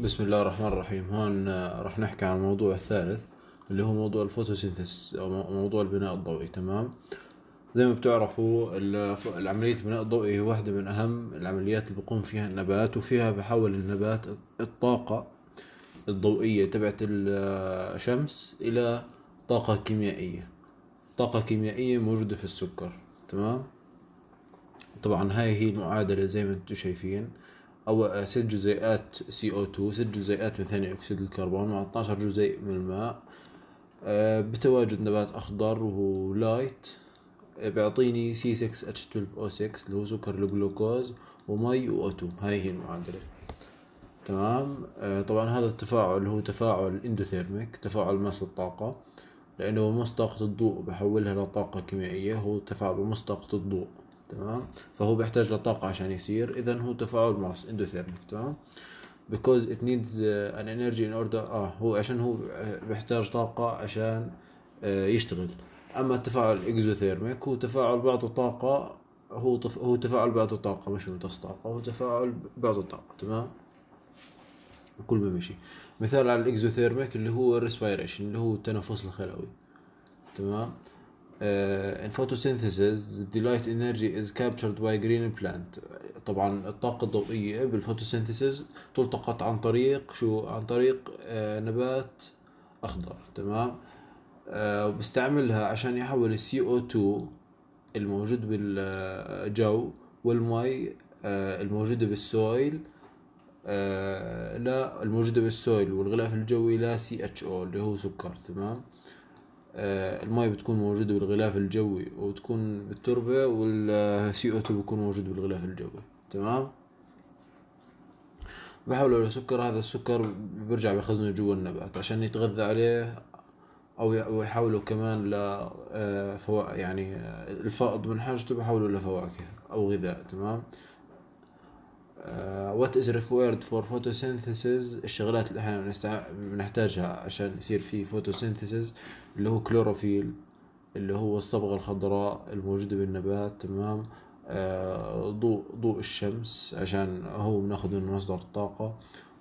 بسم الله الرحمن الرحيم هون آه، راح نحكي عن الموضوع الثالث اللي هو موضوع الفوتوسينثس او موضوع البناء الضوئي تمام زي ما بتعرفوا العملية البناء الضوئي هي واحدة من أهم العمليات اللي بقوم فيها النبات وفيها بحول النبات الطاقة الضوئية تبعت الشمس آه، إلى طاقة كيميائية طاقة كيميائية موجودة في السكر تمام طبعا هاي هي المعادلة زي ما انتم شايفين أو ست جزييات سي او CO2 ست جزيئات من ثاني أكسيد الكربون مع 12 جزيء من الماء آه، بتواجد نبات أخضر وهو لايت آه، بيعطيني سي 6 اتش 12 او 6 اللي هو سكر الجلوكوز ومي و او تو هاي هي المعادلة تمام آه، طبعا هذا التفاعل هو تفاعل اندوثيرميك تفاعل ماس الطاقة لأنه مص الضوء بحولها لطاقة كيميائية هو تفاعل بمصداقة الضوء تمام فهو بيحتاج لطاقة عشان يصير اذا هو تفاعل ماس اندوثيرميك تمام because it needs ان uh, an energy in order اه هو عشان هو بيحتاج طاقة عشان آه، يشتغل اما التفاعل الاكزوثيرميك هو تفاعل بعض الطاقة هو تف... هو تفاعل بعض الطاقة مش ممتص طاقة هو تفاعل بعض الطاقة تمام كل ما مشي مثال على الاكزوثيرميك اللي هو الريسبيريشن اللي هو التنفس الخلوي تمام ان آه، photosynthesis ذا لايت انرجي از كابتشرد باي جرين بلانت طبعا الطاقة الضوئية بالفوتوسينثيسيس تلتقط عن طريق شو عن طريق آه، نبات أخضر تمام آه، وبستعملها عشان يحول السي او 2 الموجود بالجو والمي الموجودة بالسويل لا الموجودة بالسويل والغلاف الجوي لا سي اتش او اللي هو سكر تمام آه، الماء بتكون موجودة بالغلاف الجوي وتكون بالتربة والسي او 2 بيكون موجود بالغلاف الجوي تمام بحوله لسكر هذا السكر برجع بخزنه جوا النبات عشان يتغذى عليه او يحوله كمان ل آه، يعني آه، الفائض من حاجته بحوله لفواكه او غذاء تمام وات از ريكويرد فور فوتوسينثيسز الشغلات اللي احنا بنحتاجها عشان يصير في فوتوسينثيسز اللي هو كلوروفيل اللي هو الصبغة الخضراء الموجودة بالنبات تمام آه ضوء ضوء الشمس عشان هو بناخذ منه مصدر الطاقة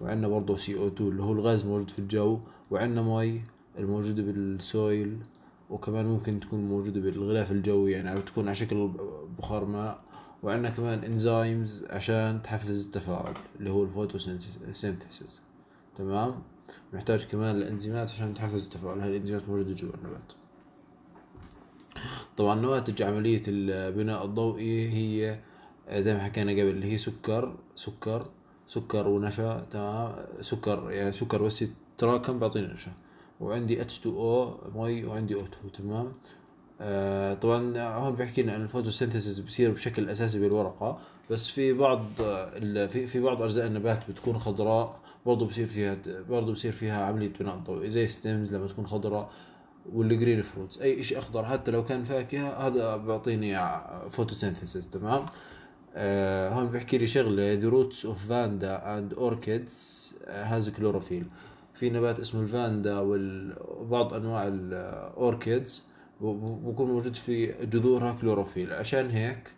وعندنا برضه سي او 2 اللي هو الغاز الموجود في الجو وعندنا مي الموجودة بالسويل وكمان ممكن تكون موجودة بالغلاف الجوي يعني أو تكون على شكل بخار ماء وعندنا كمان انزيمز عشان تحفز التفاعل اللي هو الفوتوسينثيسيس تمام نحتاج كمان الانزيمات عشان تحفز التفاعل هاي الانزيمات موجودة جوا النبات طبعا نواتج عملية البناء الضوئي هي زي ما حكينا قبل اللي هي سكر سكر سكر ونشا تمام سكر يعني سكر بس يتراكم بيعطيني نشا وعندي H2O مي وعندي O2 تمام آه، طبعا هون بيحكي ان الفوتوسينثيسيس بصير بشكل اساسي بالورقه بس في بعض في في بعض اجزاء النبات بتكون خضراء برضه بصير فيها برضه بصير فيها عمليه بناء ضوئي زي ستيمز لما تكون خضراء والجرين فروتس اي شيء اخضر حتى لو كان فاكهه هذا بيعطيني فوتوسينثيسيس تمام آه، هون بيحكي لي شغله ذا روتس اوف فاندا اند اوركيدز هاز كلوروفيل في نبات اسمه الفاندا وبعض انواع الاوركيدز آه، وبكون موجود في جذورها كلوروفيل عشان هيك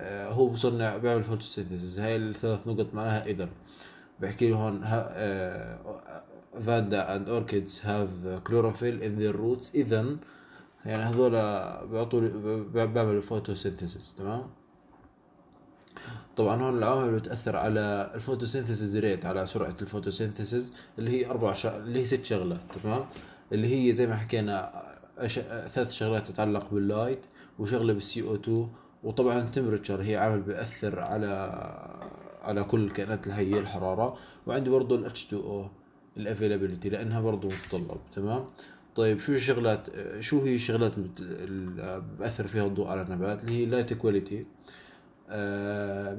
آه، هو بصنع بيعمل فوتوسينثيسيس هاي الثلاث نقط معناها اذا بحكي له هون آه، فاندا اند اوركيدز هاف كلوروفيل ان ذير روتس اذا يعني هذول بيعطوا بيعملوا فوتوسينثيسيس تمام طبعا هون العوامل اللي بتاثر على الفوتوسينثيسيس ريت على سرعه الفوتوسينثيسيس اللي هي اربع شغلات اللي هي ست شغلات تمام اللي هي زي ما حكينا أش... ثلاث شغلات تتعلق باللايت وشغله بالسي او 2 وطبعا التمبرتشر هي عامل بيأثر على على كل الكائنات الهية الحرارة وعندي برضو ال H2O الافيلابيلتي لانها برضو متطلب تمام طيب شو الشغلات شو هي الشغلات اللي بأثر فيها الضوء على النبات اللي هي لايت كواليتي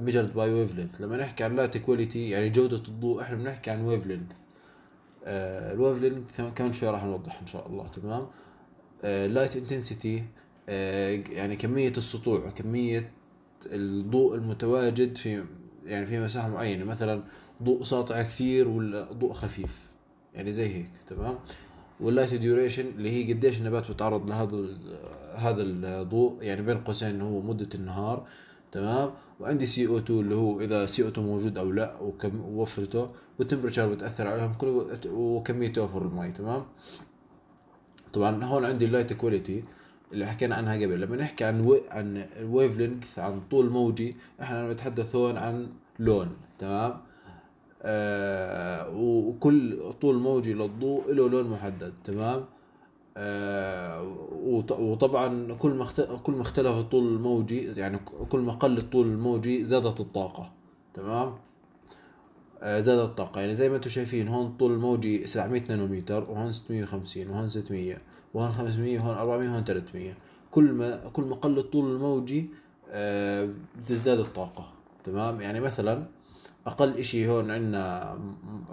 ميجرد باي ويفلينث لما نحكي عن لايت كواليتي يعني جودة الضوء احنا بنحكي عن ويفلينث آه، الويفلينث كمان شوي راح نوضح ان شاء الله تمام اللايت آه، انتنسيتي آه، يعني كميه السطوع كمية الضوء المتواجد في يعني في مساحه معينه مثلا ضوء ساطع كثير ولا ضوء خفيف يعني زي هيك تمام واللايت ديوريشن اللي هي قديش النبات بيتعرض لهذا هذا الضوء يعني بين قوسين هو مده النهار تمام وعندي سي او 2 اللي هو اذا سي او 2 موجود او لا وكم وفرته والتمبرتشر بتاثر عليهم كله وكميه توفر المي تمام طبعا هون عندي اللايت كواليتي اللي حكينا عنها قبل لما نحكي عن و... عن الويف لينث عن طول موجي احنا نتحدث هون عن لون تمام آه وكل طول موجي للضوء له لون محدد تمام آه وطبعا كل ما مخت... كل ما اختلف الطول الموجي يعني كل ما قل الطول الموجي زادت الطاقه تمام آه، زاد الطاقة يعني زي ما انتم شايفين هون طول الموجي 700 نانومتر وهون 650 وهون 600 وهون 500 وهون 400 وهون 300 كل ما كل ما قل الطول الموجي بتزداد آه، الطاقة تمام يعني مثلا اقل اشي هون عندنا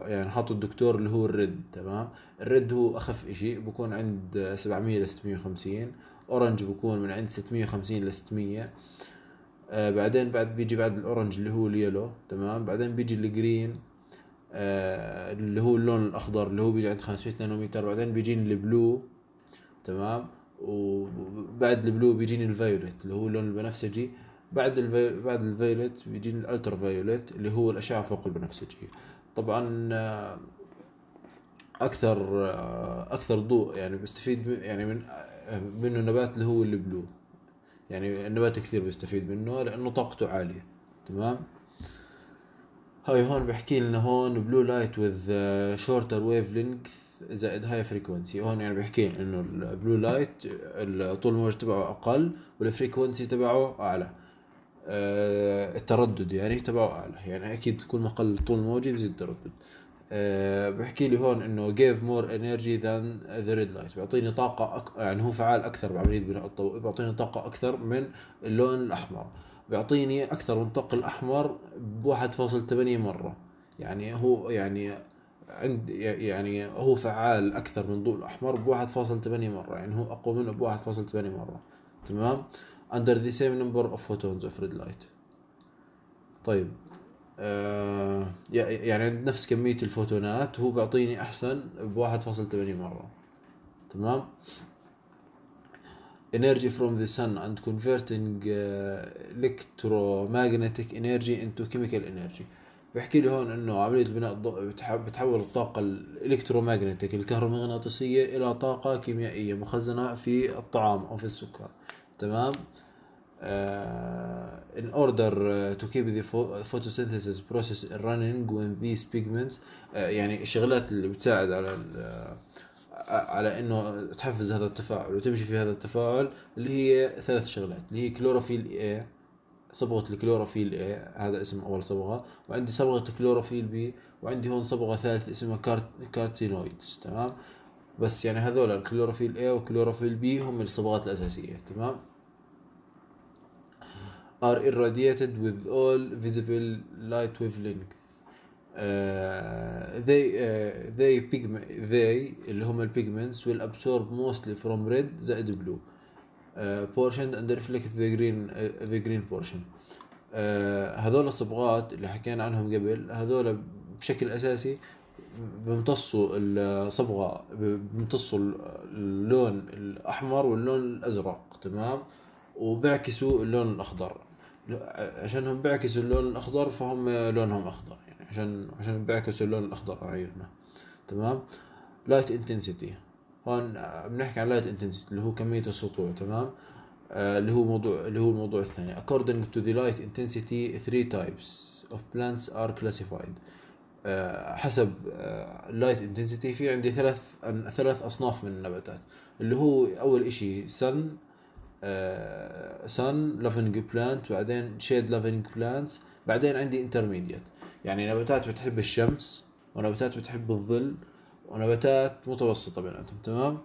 يعني حاطه الدكتور اللي هو الريد تمام الريد هو اخف اشي بكون عند 700 ل 650 اورنج بكون من عند 650 ل 600 آه بعدين بعد بيجي بعد الاورنج اللي هو اليلو تمام بعدين بيجي الجرين آه اللي هو اللون الاخضر اللي هو بيجي عند 500 نانومتر بعدين بيجيني البلو تمام وبعد البلو بيجيني الفايوليت اللي هو اللون البنفسجي بعد الفي... بعد الفايوليت بيجيني الالترا فايولت اللي هو الاشعه فوق البنفسجيه طبعا آه، اكثر آه، اكثر ضوء يعني بستفيد يعني من آه، منه نبات اللي هو البلو يعني النبات كثير بيستفيد منه لانه طاقته عاليه تمام هاي هون بحكي لنا هون بلو لايت وذ شورتر ويف لينث زائد هاي فريكونسي هون يعني بحكي انه البلو لايت طول الموج تبعه اقل والفريكونسي تبعه اعلى آه، التردد يعني تبعه اعلى يعني اكيد كل ما قل طول الموجة يزيد التردد آه، بحكي لي هون انه جيف مور انرجي ذان ذا ريد لايت بيعطيني طاقه أك... يعني هو فعال اكثر بعمليه بناء الضوء بيعطيني طاقه اكثر من اللون الاحمر بيعطيني اكثر من الطاقه الاحمر ب 1.8 مره يعني هو يعني عند يعني هو فعال اكثر من ضوء الاحمر ب 1.8 مره يعني هو اقوى منه ب 1.8 مره تمام under the same number of photons of red light طيب آه، يعني نفس كمية الفوتونات هو بيعطيني أحسن بواحد فاصل مرة تمام energy from the sun and converting آه، electromagnetic energy into chemical energy بحكي لي هون انه عمليه بناء الضوء بتحول الطاقه الالكتروماغنتيك الكهرومغناطيسيه الى طاقه كيميائيه مخزنه في الطعام او في السكر تمام آه، in order آه، to keep the photosynthesis process running when these pigments uh, يعني الشغلات اللي بتساعد على على انه تحفز هذا التفاعل وتمشي في هذا التفاعل اللي هي ثلاث شغلات اللي هي كلوروفيل اي صبغة الكلوروفيل اي هذا اسم اول صبغة وعندي صبغة كلوروفيل بي وعندي هون صبغة ثالث اسمها كارت كارتينويدز تمام بس يعني هذول الكلوروفيل اي وكلوروفيل بي هم الصبغات الاساسية تمام are irradiated with all visible light wavelength uh, they uh, they pigment they اللي هم البيجمنتس will absorb mostly from red زائد blue uh, portion and reflect the green uh, the green portion uh, هذول الصبغات اللي حكينا عنهم قبل هذول بشكل اساسي بيمتصوا الصبغه بيمتصوا اللون الاحمر واللون الازرق تمام وبيعكسوا اللون الاخضر عشانهم بيعكسوا اللون الاخضر فهم لونهم اخضر يعني عشان عشان بيعكسوا اللون الاخضر على عيوننا تمام لايت انتنسيتي هون آه، بنحكي عن لايت انتنسيتي اللي هو كميه السطوع تمام آه، اللي هو موضوع اللي هو الموضوع الثاني according to the light intensity three types of plants are classified آه، حسب اللايت انتنسيتي في عندي ثلاث ثلاث اصناف من النباتات اللي هو اول اشي sun سن لافنج بلانت بعدين شيد لافنج بلانت بعدين عندي انترميديت يعني نباتات بتحب الشمس ونباتات بتحب الظل ونباتات متوسطه بيناتهم تمام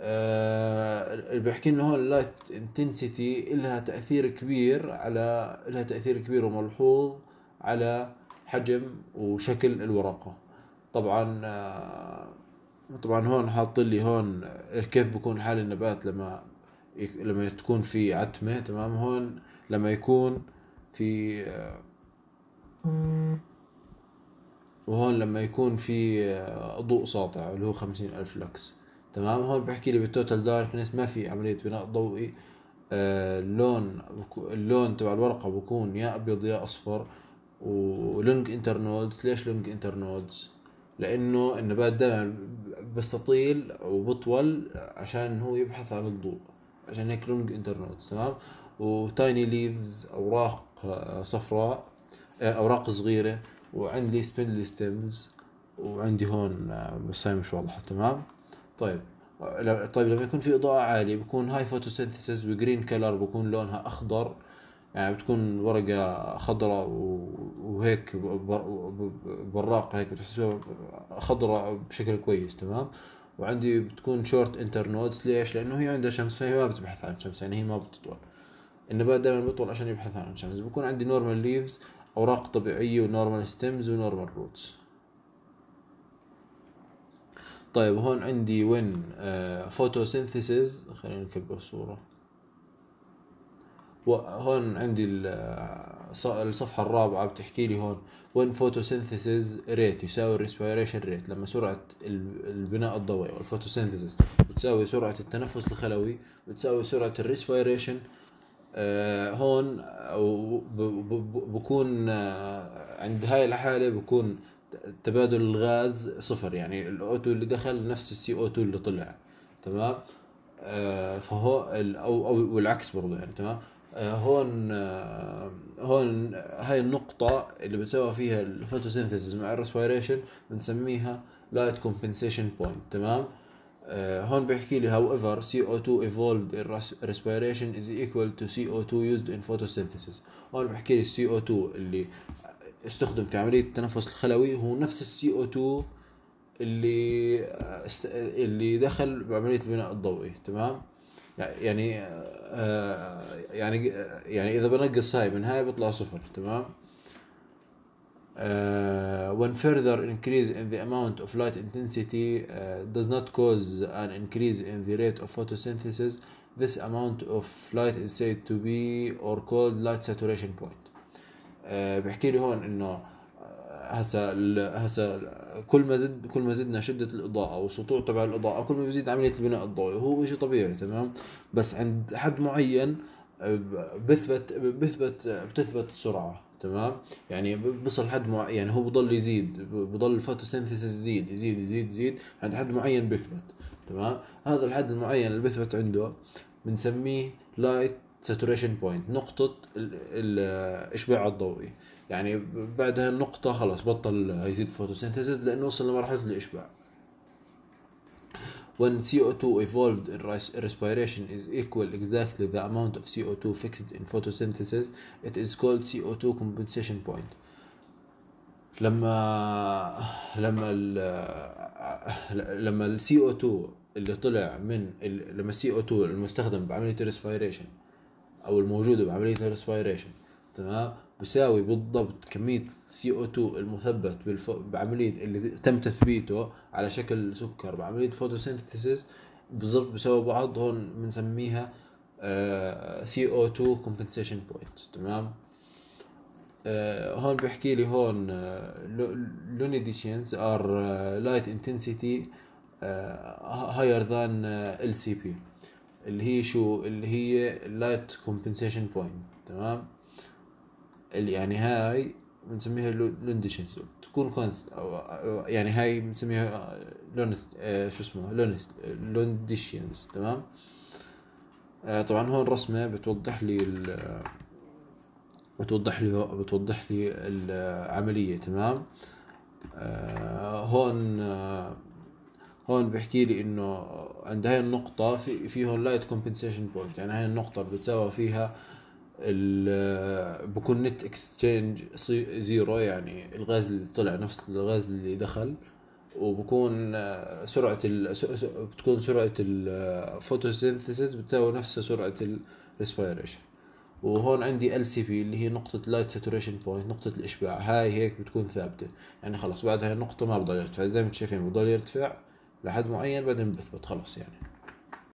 آه اللي بحكي انه هون اللايت انتنسيتي لها تأثير كبير على لها تأثير كبير وملحوظ على حجم وشكل الورقة طبعا آه طبعا هون حاط لي هون كيف بكون حال النبات لما لما تكون في عتمة تمام هون لما يكون في آه، وهون لما يكون في آه، ضوء ساطع اللي هو خمسين ألف لكس تمام هون بحكي لي بالتوتال داركنس ما في عملية بناء ضوئي آه، اللون اللون تبع الورقة بكون يا أبيض يا أصفر ولونج انترنودز ليش لونج انترنودز لأنه النبات دائما بيستطيل وبطول عشان هو يبحث عن الضوء عشان هيك لونج انترنودز تمام وتايني ليفز اوراق صفراء آه، اوراق صغيره وعندي سبيندلي ستيمز وعندي هون آه، بس هاي مش واضحه تمام طيب طيب لما يكون في اضاءه عاليه بكون هاي فوتوسينثيسز وجرين كلر بكون لونها اخضر يعني بتكون ورقة خضراء وهيك براقة هيك بتحسوها خضراء بشكل كويس تمام وعندي بتكون شورت انتر نودز ليش لانه هي عندها شمس فهي ما بتبحث عن شمس يعني هي ما بتطول النبات دائما بيطول عشان يبحث عن شمس بكون عندي نورمال ليفز اوراق طبيعيه ونورمال ستيمز ونورمال روتس طيب هون عندي وين فوتوسينثيسيس آه، خلينا نكبر الصوره هون عندي الصفحة الرابعة بتحكي لي هون when photosynthesis rate يساوي respiration rate لما سرعة البناء الضوئي أو بتساوي سرعة التنفس الخلوي بتساوي سرعة الريسبيريشن آه، هون بكون آه، عند هاي الحالة بكون تبادل الغاز صفر يعني الاوتو اللي دخل نفس السي او 2 اللي طلع تمام آه، فهو او او والعكس برضه يعني تمام هون آه، هون هاي النقطة اللي بنسوي فيها الفوتوسينثيسيس مع الريسبيريشن بنسميها لايت كومبنسيشن بوينت تمام آه، هون بيحكي لي هاو ايفر سي او 2 ايفولد ان ريسبيريشن از ايكوال تو سي او 2 يوزد ان فوتوسينثيسيس هون بيحكي لي السي او 2 اللي استخدم في عملية التنفس الخلوي هو نفس السي او 2 اللي آه، اللي دخل بعملية البناء الضوئي تمام يعني يعني يعني اذا بنقص هاي من هاي بيطلع صفر تمام Uh, when further increase in the amount of light intensity uh, does not cause an increase in the rate of photosynthesis, this amount of light is said to be or called light saturation point. Uh, بحكي لي هون انه هسا هسا كل ما زد كل ما زدنا شده الاضاءه والسطوع تبع الاضاءه كل ما بيزيد عمليه البناء الضوئي هو شيء طبيعي تمام بس عند حد معين آه، بثبت بثبت بتثبت السرعه تمام يعني بصل حد مع يعني هو بضل يزيد بضل الفوتوسينثيسيس يزيد يزيد يزيد يزيد عند حد معين بثبت تمام هذا الحد المعين اللي بثبت عنده بنسميه لايت ساتوريشن بوينت نقطة الإشباع الضوئي يعني بعد هالنقطة خلاص بطل يزيد فوتوسينثيسيس لأنه وصل لمرحلة الإشباع when CO2 evolved in respiration is equal exactly the amount of CO2 fixed in photosynthesis it is called CO2 compensation point لما لما ال لما ال CO2 اللي طلع من لما co 2 المستخدم بعمليه respiration او الموجوده بعمليه الريسبيريشن تمام بساوي بالضبط كميه سي او 2 المثبت بعمليه اللي تم تثبيته على شكل سكر بعمليه فوتوسينثيسيس بالضبط بساوي بعض هون بنسميها سي او 2 كومبنسيشن بوينت تمام آه، هون بيحكي لي هون لونيديشنز ار لايت انتنسيتي هاير ذان ال سي بي اللي هي شو اللي هي اللايت كومبنسيشن بوينت تمام اللي يعني هاي بنسميها لونديشنز تكون كونست او يعني هاي بنسميها لونست آه، شو اسمه لونست لونديشنز تمام آه، طبعا هون رسمه بتوضح لي بتوضح لي بتوضح لي العمليه تمام آه، هون هون بحكي لي انه عند هاي النقطة في في هون لايت كومبنسيشن بوينت يعني هاي النقطة بتساوي فيها بكون نت اكستشينج زيرو يعني الغاز اللي طلع نفس الغاز اللي دخل وبكون آه، سرعة ال بتكون سرعة الفوتوسينثيسيس آه، بتساوي نفس سرعة الريسبيريشن وهون عندي ال سي بي اللي هي نقطة لايت ساتوريشن بوينت نقطة الإشباع هاي هيك بتكون ثابتة يعني خلص بعد هاي النقطة ما بضل يرتفع زي ما انتم شايفين بضل يرتفع لحد معين بعدين بثبت خلاص يعني